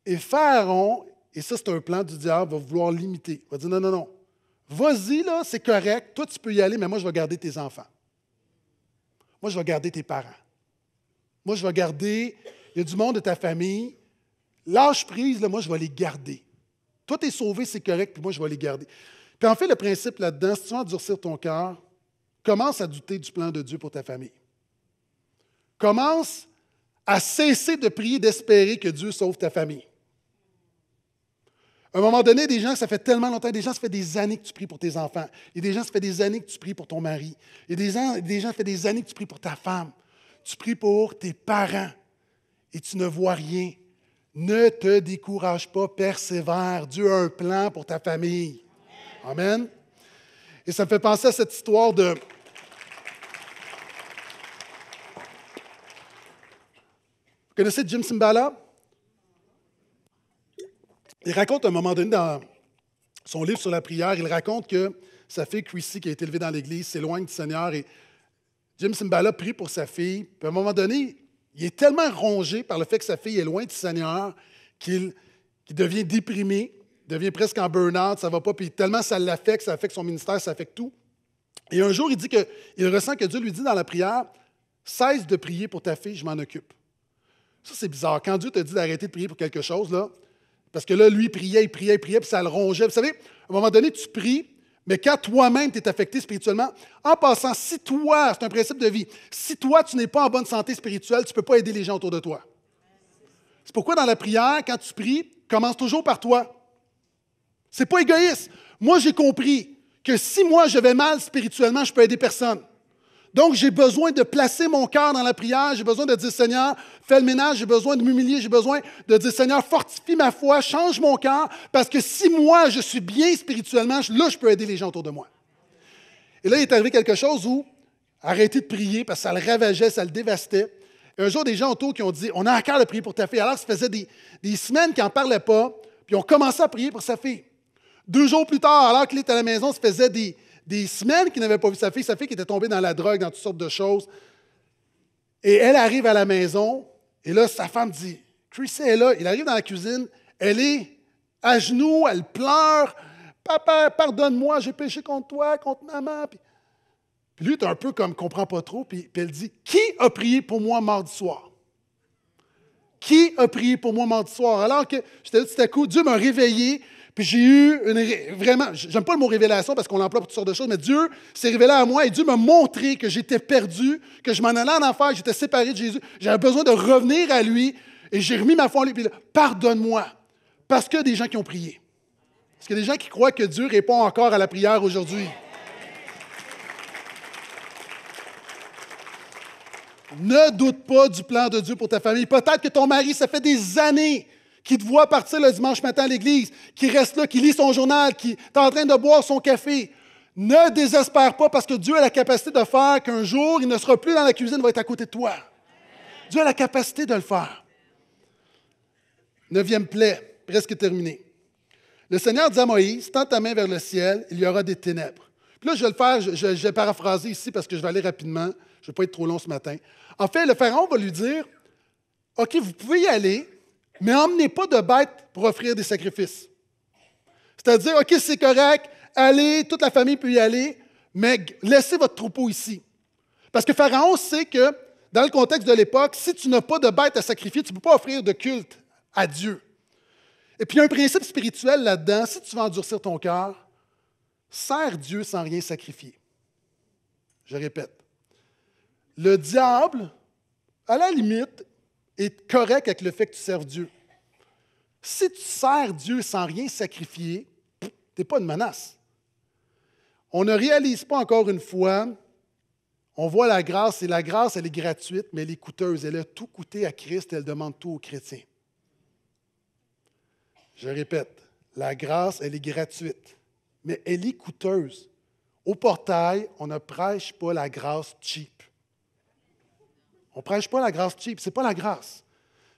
Et Pharaon, et ça c'est un plan du diable, va vouloir limiter. Il va dire non, non, non. Vas-y, là, c'est correct. Toi, tu peux y aller, mais moi, je vais garder tes enfants. Moi, je vais garder tes parents. Moi, je vais garder. Il y a du monde de ta famille. Lâche prise, là, moi, je vais les garder. Toi, tu es sauvé, c'est correct, puis moi, je vais les garder. Puis en fait, le principe là-dedans, si tu veux endurcir ton cœur, commence à douter du plan de Dieu pour ta famille. Commence à cesser de prier, d'espérer que Dieu sauve ta famille. À un moment donné, des gens, ça fait tellement longtemps, des gens, ça fait des années que tu pries pour tes enfants. Il y a des gens, ça fait des années que tu pries pour ton mari. Il y a des gens, des gens, ça fait des années que tu pries pour ta femme. Tu pries pour tes parents et tu ne vois rien. Ne te décourage pas, persévère. Dieu a un plan pour ta famille. Amen. Et ça me fait penser à cette histoire de... Vous connaissez Jim Simbala? Il raconte à un moment donné dans son livre sur la prière, il raconte que sa fille Chrissy, qui a été élevée dans l'Église, s'éloigne du Seigneur et Jim Simbala prie pour sa fille. Puis à un moment donné, il est tellement rongé par le fait que sa fille est loin du Seigneur qu'il devient déprimé, devient presque en burn-out, ça va pas, puis tellement ça l'affecte, ça affecte son ministère, ça affecte tout. Et un jour, il dit il ressent que Dieu lui dit dans la prière Cesse de prier pour ta fille, je m'en occupe. Ça, c'est bizarre. Quand Dieu te dit d'arrêter de prier pour quelque chose, là, parce que là, lui, il priait, il priait, il priait, puis ça le rongeait. Vous savez, à un moment donné, tu pries, mais quand toi-même, tu es affecté spirituellement, en passant, si toi, c'est un principe de vie, si toi, tu n'es pas en bonne santé spirituelle, tu ne peux pas aider les gens autour de toi. C'est pourquoi dans la prière, quand tu pries, commence toujours par toi. C'est pas égoïste. Moi, j'ai compris que si moi, je vais mal spirituellement, je peux aider personne. Donc, j'ai besoin de placer mon cœur dans la prière. J'ai besoin de dire, Seigneur, fais le ménage. J'ai besoin de m'humilier. J'ai besoin de dire, Seigneur, fortifie ma foi, change mon cœur. Parce que si moi, je suis bien spirituellement, là, je peux aider les gens autour de moi. Et là, il est arrivé quelque chose où arrêter de prier parce que ça le ravageait, ça le dévastait. Et un jour, des gens autour qui ont dit On a à cœur de prier pour ta fille. Alors, ça faisait des, semaines qu'ils n'en parlaient pas, puis on commençait à prier pour sa fille. Deux jours plus tard, alors qu'il était à la maison, ça faisait des, des semaines qu'il n'avait pas vu sa fille. Sa fille qui était tombée dans la drogue, dans toutes sortes de choses. Et elle arrive à la maison, et là, sa femme dit Chrissy est là. Il arrive dans la cuisine, elle est à genoux, elle pleure. Papa, pardonne-moi, j'ai péché contre toi, contre maman. Puis, lui, lui, est un peu comme, comprend pas trop. Puis, elle dit Qui a prié pour moi mardi soir Qui a prié pour moi mardi soir Alors que j'étais tout à coup, Dieu m'a réveillé. Puis j'ai eu une. Vraiment, j'aime pas le mot révélation parce qu'on l'emploie pour toutes sortes de choses, mais Dieu s'est révélé à moi et Dieu m'a montré que j'étais perdu, que je m'en allais en enfer, j'étais séparé de Jésus. J'avais besoin de revenir à lui et j'ai remis ma foi en lui. Puis pardonne-moi parce que des gens qui ont prié. Parce qu'il y des gens qui croient que Dieu répond encore à la prière aujourd'hui. Ne doute pas du plan de Dieu pour ta famille. Peut-être que ton mari, ça fait des années qui te voit partir le dimanche matin à l'église, qui reste là, qui lit son journal, qui est en train de boire son café. Ne désespère pas parce que Dieu a la capacité de faire qu'un jour, il ne sera plus dans la cuisine, il va être à côté de toi. Dieu a la capacité de le faire. Neuvième plaie, presque terminée. Le Seigneur dit à Moïse, tends ta main vers le ciel, il y aura des ténèbres. Puis là, je vais le faire, je, vais paraphraser ici parce que je vais aller rapidement, je ne vais pas être trop long ce matin. En fait, le Pharaon va lui dire, OK, vous pouvez y aller, mais emmenez pas de bêtes pour offrir des sacrifices. C'est-à-dire, OK, c'est correct, allez, toute la famille peut y aller, mais laissez votre troupeau ici. Parce que Pharaon sait que, dans le contexte de l'époque, si tu n'as pas de bête à sacrifier, tu ne peux pas offrir de culte à Dieu. Et puis, il y a un principe spirituel là-dedans. Si tu veux endurcir ton cœur, sers Dieu sans rien sacrifier. Je répète. Le diable, à la limite, être correct avec le fait que tu serves Dieu. Si tu sers Dieu sans rien sacrifier, tu n'es pas une menace. On ne réalise pas encore une fois, on voit la grâce, et la grâce, elle est gratuite, mais elle est coûteuse. Elle a tout coûté à Christ, elle demande tout aux chrétiens. Je répète, la grâce, elle est gratuite, mais elle est coûteuse. Au portail, on ne prêche pas la grâce cheap. On ne prêche pas la grâce cheap, ce n'est pas la grâce.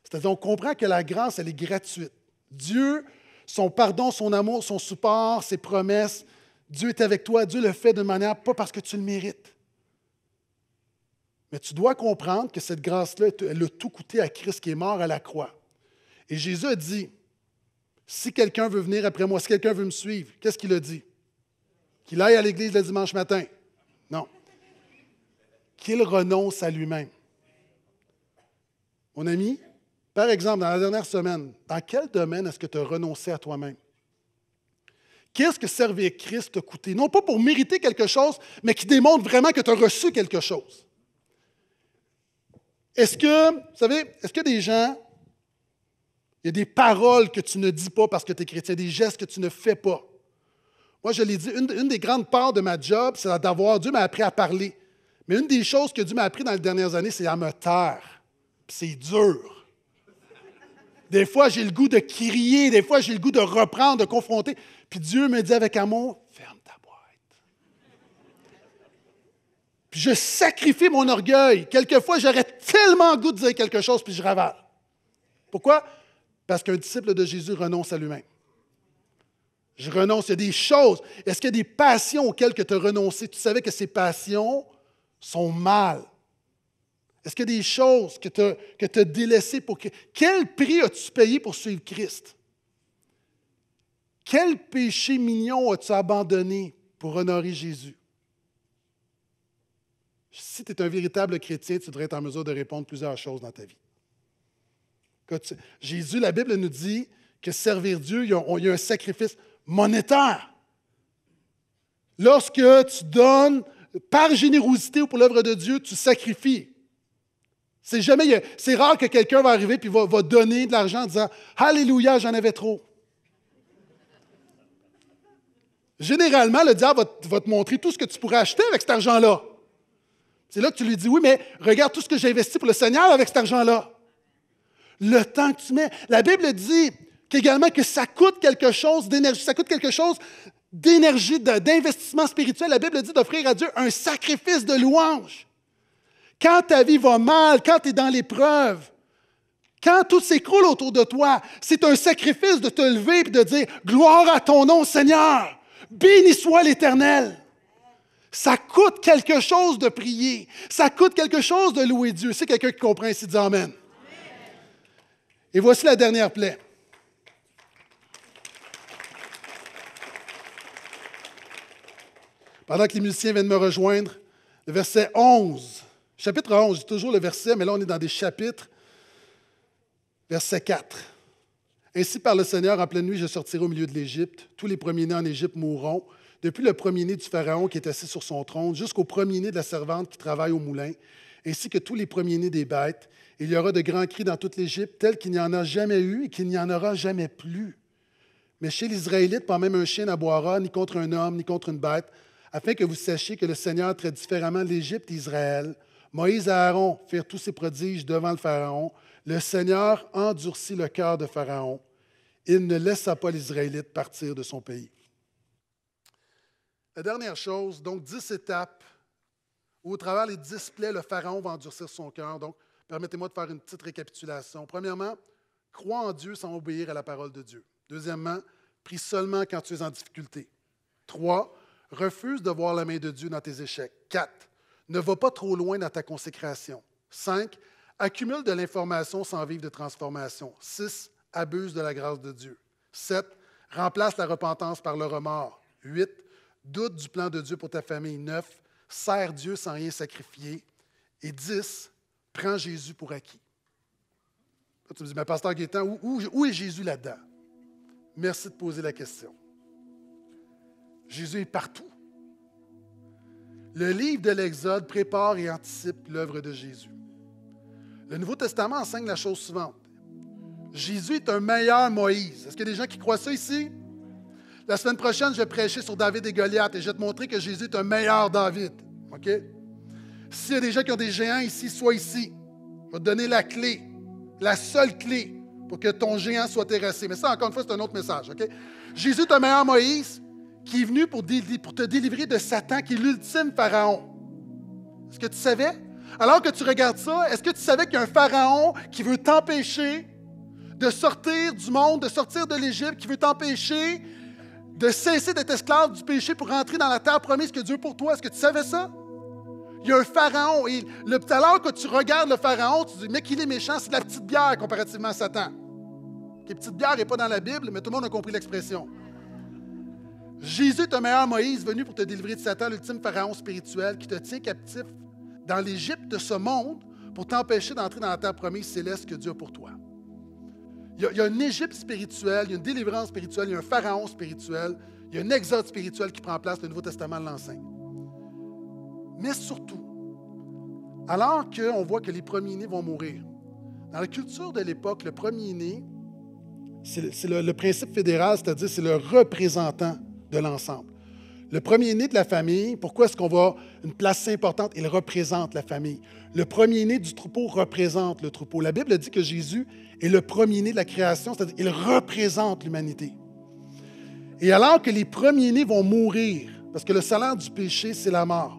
C'est-à-dire, on comprend que la grâce, elle est gratuite. Dieu, son pardon, son amour, son support, ses promesses, Dieu est avec toi, Dieu le fait de manière pas parce que tu le mérites. Mais tu dois comprendre que cette grâce-là, elle a tout coûté à Christ qui est mort à la croix. Et Jésus a dit, si quelqu'un veut venir après moi, si quelqu'un veut me suivre, qu'est-ce qu'il a dit? Qu'il aille à l'église le dimanche matin. Non. Qu'il renonce à lui-même. Mon ami, par exemple, dans la dernière semaine, dans quel domaine est-ce que tu as renoncé à toi-même? Qu'est-ce que servir Christ t'a coûté? Non pas pour mériter quelque chose, mais qui démontre vraiment que tu as reçu quelque chose. Est-ce que, vous savez, est-ce que des gens, il y a des paroles que tu ne dis pas parce que tu es chrétien, des gestes que tu ne fais pas? Moi, je l'ai dit, une, une, des grandes parts de ma job, c'est d'avoir Dieu m'a appris à parler. Mais une des choses que Dieu m'a appris dans les dernières années, c'est à me taire c'est dur. Des fois, j'ai le goût de crier, des fois, j'ai le goût de reprendre, de confronter. Puis Dieu me dit avec amour, ferme ta boîte. Puis je sacrifie mon orgueil. Quelquefois, j'aurais tellement goût de dire quelque chose, puis je ravale. Pourquoi? Parce qu'un disciple de Jésus renonce à lui-même. Je renonce. Il y a des choses. Est-ce qu'il y a des passions auxquelles tu as renoncé? Tu savais que ces passions sont mal. Est-ce qu'il y a des choses que tu as, délaissées pour Quel prix as-tu payé pour suivre Christ? Quel péché mignon as-tu abandonné pour honorer Jésus? Si tu es un véritable chrétien, tu devrais être en mesure de répondre plusieurs choses dans ta vie. Jésus, la Bible nous dit que servir Dieu, il y a un sacrifice monétaire. Lorsque tu donnes par générosité ou pour l'œuvre de Dieu, tu sacrifies. C'est jamais, c'est rare que quelqu'un va arriver puis va, donner de l'argent en disant Alléluia, j'en avais trop. Généralement, le diable va te, va te montrer tout ce que tu pourrais acheter avec cet argent-là. C'est là que tu lui dis Oui, mais regarde tout ce que j'ai investi pour le Seigneur avec cet argent-là. Le temps que tu mets. La Bible dit également que ça coûte quelque chose d'énergie, ça coûte quelque chose d'énergie, d'investissement spirituel. La Bible dit d'offrir à Dieu un sacrifice de louange. Quand ta vie va mal, quand tu es dans l'épreuve, quand tout s'écroule autour de toi, c'est un sacrifice de te lever et de dire Gloire à ton nom, Seigneur. Béni soit l'Éternel. Ça coûte quelque chose de prier. Ça coûte quelque chose de louer Dieu. C'est quelqu'un qui comprend ici, dit Amen. Et voici la dernière plaie. Pendant que les musiciens viennent me rejoindre, le verset 11 Chapitre 11, toujours le verset, mais là on est dans des chapitres. Verset 4. Ainsi par le Seigneur, en pleine nuit, je sortirai au milieu de l'Égypte. Tous les premiers-nés en Égypte mourront, depuis le premier-né du Pharaon qui est assis sur son trône, jusqu'au premier-né de la servante qui travaille au moulin, ainsi que tous les premiers-nés des bêtes. Il y aura de grands cris dans toute l'Égypte, tels qu'il n'y en a jamais eu et qu'il n'y en aura jamais plus. Mais chez l'Israélite, pas même un chien n'aboiera, ni contre un homme, ni contre une bête, afin que vous sachiez que le Seigneur traite différemment l'Égypte et Israël. Moïse et Aaron firent tous ces prodiges devant le Pharaon. Le Seigneur endurcit le cœur de Pharaon. Il ne laissa pas l'Israélite partir de son pays. La dernière chose, donc dix étapes où, au travers les dix plaies, le Pharaon va endurcir son cœur. Donc, permettez-moi de faire une petite récapitulation. Premièrement, crois en Dieu sans obéir à la parole de Dieu. Deuxièmement, prie seulement quand tu es en difficulté. Trois, refuse de voir la main de Dieu dans tes échecs. Quatre, ne va pas trop loin dans ta consécration. 5. Accumule de l'information sans vivre de transformation. 6. Abuse de la grâce de Dieu. 7. Remplace la repentance par le remords. 8. Doute du plan de Dieu pour ta famille. 9. Sers Dieu sans rien sacrifier. Et 10. Prends Jésus pour acquis. tu me dis, mais pasteur Guétin, où est Jésus là-dedans? Merci de poser la question. Jésus est partout. Le livre de l'Exode prépare et anticipe l'œuvre de Jésus. Le Nouveau Testament enseigne la chose suivante. Jésus est un meilleur Moïse. Est-ce qu'il y a des gens qui croient ça ici? La semaine prochaine, je vais prêcher sur David et Goliath et je vais te montrer que Jésus est un meilleur David. OK? S'il y a des gens qui ont des géants ici, sois ici. Je vais te donner la clé, la seule clé pour que ton géant soit terrassé. Mais ça, encore une fois, c'est un autre message. OK? Jésus est un meilleur Moïse qui est venu pour, te délivrer de Satan, qui est l'ultime Pharaon. Est-ce que tu savais? Alors que tu regardes ça, est-ce que tu savais qu'il y a un Pharaon qui veut t'empêcher de sortir du monde, de sortir de l'Égypte, qui veut t'empêcher de cesser d'être esclave du péché pour rentrer dans la terre promise que Dieu pour toi. Est-ce que tu savais ça? Il y a un pharaon. Et le, tout que tu regardes le pharaon, tu dis, Mais qu'il est méchant, c'est de la petite bière comparativement à Satan. La petite bière n'est pas dans la Bible, mais tout le monde a compris l'expression. Jésus est un meilleur Moïse venu pour te délivrer de Satan, l'ultime pharaon spirituel qui te tient captif dans l'Égypte de ce monde pour t'empêcher d'entrer dans la terre promise céleste que Dieu a pour toi. Il y, a, une Égypte spirituelle, il y a une délivrance spirituelle, il y a un pharaon spirituel, il y a un exode spirituel qui prend place, le Nouveau Testament l'enseigne. Mais surtout, alors qu'on voit que les premiers-nés vont mourir, dans la culture de l'époque, le premier-né, c'est le, principe fédéral, c'est-à-dire c'est le représentant de l'ensemble. Le premier-né de la famille, pourquoi est-ce qu'on va une place importante? Il représente la famille. Le premier-né du troupeau représente le troupeau. La Bible dit que Jésus est le premier-né de la création, c'est-à-dire qu'il représente l'humanité. Et alors que les premiers-nés vont mourir, parce que le salaire du péché, c'est la mort,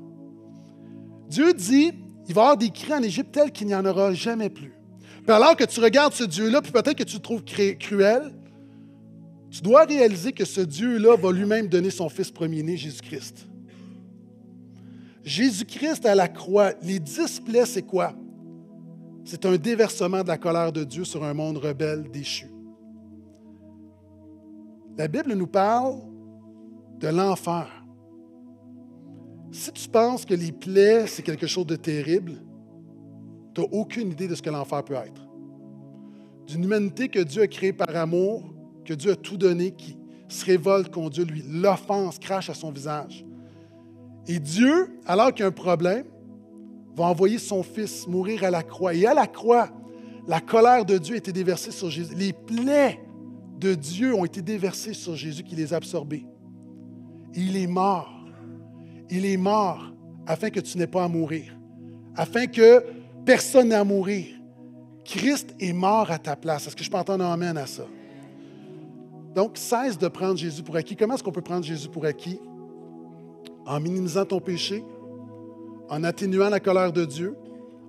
Dieu dit, il va y avoir des cris en Égypte tels qu'il n'y en aura jamais plus. Puis alors que tu regardes ce Dieu-là, puis peut-être que tu trouves cruel, tu dois réaliser que ce Dieu-là va lui-même donner son Fils premier-né, Jésus-Christ. Jésus-Christ à la croix, les dix plaies, c'est quoi? C'est un déversement de la colère de Dieu sur un monde rebelle, déchu. La Bible nous parle de l'enfer. Si tu penses que les plaies, c'est quelque chose de terrible, tu n'as aucune idée de ce que l'enfer peut être. D'une humanité que Dieu a créée par amour, que Dieu a tout donné, qui se révolte contre Dieu, lui l'offense, crache à son visage. Et Dieu, alors qu'il y a un problème, va envoyer son fils mourir à la croix. Et à la croix, la colère de Dieu a été déversée sur Jésus. Les plaies de Dieu ont été déversées sur Jésus qui les a absorbées. il est mort. Il est mort afin que tu n'aies pas à mourir, afin que personne n'ait à mourir. Christ est mort à ta place. Est-ce que je peux entendre un amen à ça? Donc, cesse de prendre Jésus pour acquis. Comment est-ce qu'on peut prendre Jésus pour acquis? En minimisant ton péché, en atténuant la colère de Dieu,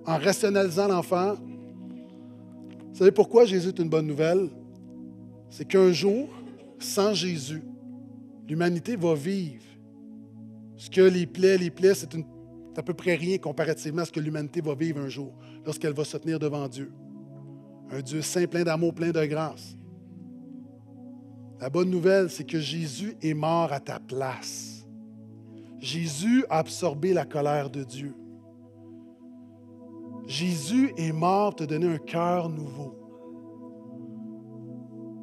en rationalisant l'enfer. Vous savez pourquoi Jésus est une bonne nouvelle? C'est qu'un jour, sans Jésus, l'humanité va vivre ce que les plaies, les plaies, c'est à peu près rien comparativement à ce que l'humanité va vivre un jour lorsqu'elle va se tenir devant Dieu. Un Dieu saint, plein d'amour, plein de grâce. La bonne nouvelle, c'est que Jésus est mort à ta place. Jésus a absorbé la colère de Dieu. Jésus est mort pour te donner un cœur nouveau.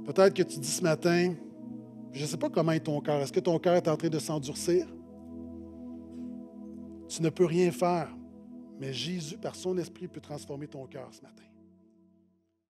Peut-être que tu dis ce matin, je ne sais pas comment est ton cœur. Est-ce que ton cœur est en train de s'endurcir? Tu ne peux rien faire, mais Jésus, par son esprit, peut transformer ton cœur ce matin.